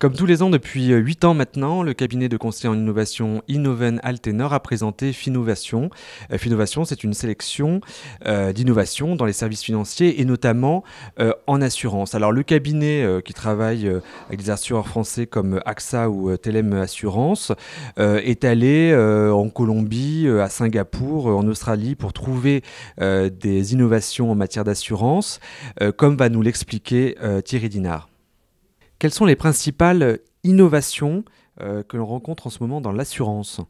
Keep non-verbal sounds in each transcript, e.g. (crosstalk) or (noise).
Comme tous les ans depuis 8 euh, ans maintenant, le cabinet de conseil en innovation Innoven Altenor a présenté Finnovation. Euh, Finnovation, c'est une sélection euh, d'innovations dans les services financiers et notamment en assurance. Alors le cabinet qui travaille avec des assureurs français comme AXA ou Telem Assurance est allé en Colombie, à Singapour, en Australie pour trouver des innovations en matière d'assurance, comme va nous l'expliquer Thierry Dinard. Quelles sont les principales innovations euh, que l'on rencontre en ce moment dans l'assurance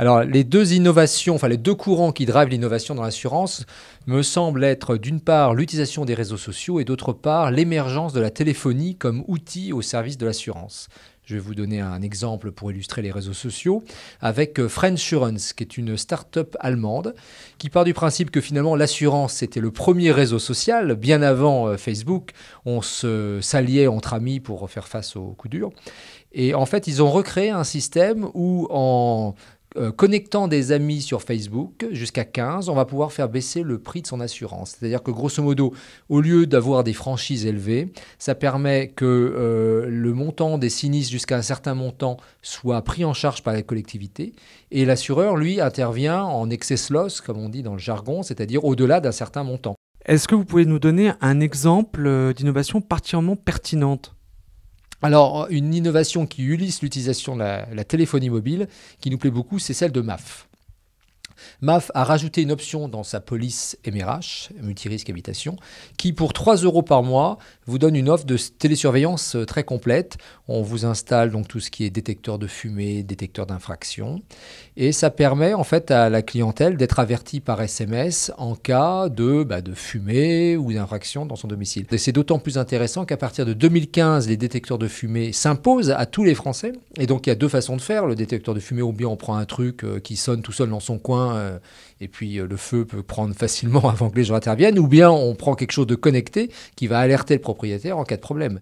alors, les deux innovations, enfin les deux courants qui drivent l'innovation dans l'assurance me semblent être d'une part l'utilisation des réseaux sociaux et d'autre part l'émergence de la téléphonie comme outil au service de l'assurance. Je vais vous donner un exemple pour illustrer les réseaux sociaux avec euh, Friendsurance, qui est une start-up allemande qui part du principe que finalement l'assurance c'était le premier réseau social. Bien avant euh, Facebook, on se s'alliait entre amis pour faire face aux coups durs. Et en fait, ils ont recréé un système où en euh, connectant des amis sur Facebook jusqu'à 15, on va pouvoir faire baisser le prix de son assurance. C'est-à-dire que grosso modo, au lieu d'avoir des franchises élevées, ça permet que euh, le montant des sinistres jusqu'à un certain montant soit pris en charge par la collectivité et l'assureur, lui, intervient en excess loss, comme on dit dans le jargon, c'est-à-dire au-delà d'un certain montant. Est-ce que vous pouvez nous donner un exemple euh, d'innovation particulièrement pertinente alors, une innovation qui ulisse l'utilisation de la, la, téléphonie mobile, qui nous plaît beaucoup, c'est celle de MAF. MAF a rajouté une option dans sa police MRH, multirisque habitation, qui pour 3 euros par mois vous donne une offre de télésurveillance euh, très complète. On vous installe donc tout ce qui est détecteur de fumée, détecteur d'infraction, et ça permet en fait à la clientèle d'être avertie par SMS en cas de, bah, de fumée ou d'infraction dans son domicile. Et c'est d'autant plus intéressant qu'à partir de 2015, les détecteurs de fumée s'imposent à tous les Français. Et donc il y a deux façons de faire. Le détecteur de fumée, ou bien on prend un truc euh, qui sonne tout seul dans son coin euh, et puis euh, le feu peut prendre facilement (laughs) avant que les gens interviennent, ou bien on prend quelque chose de connecté qui va alerter le propriétaire en cas de problème.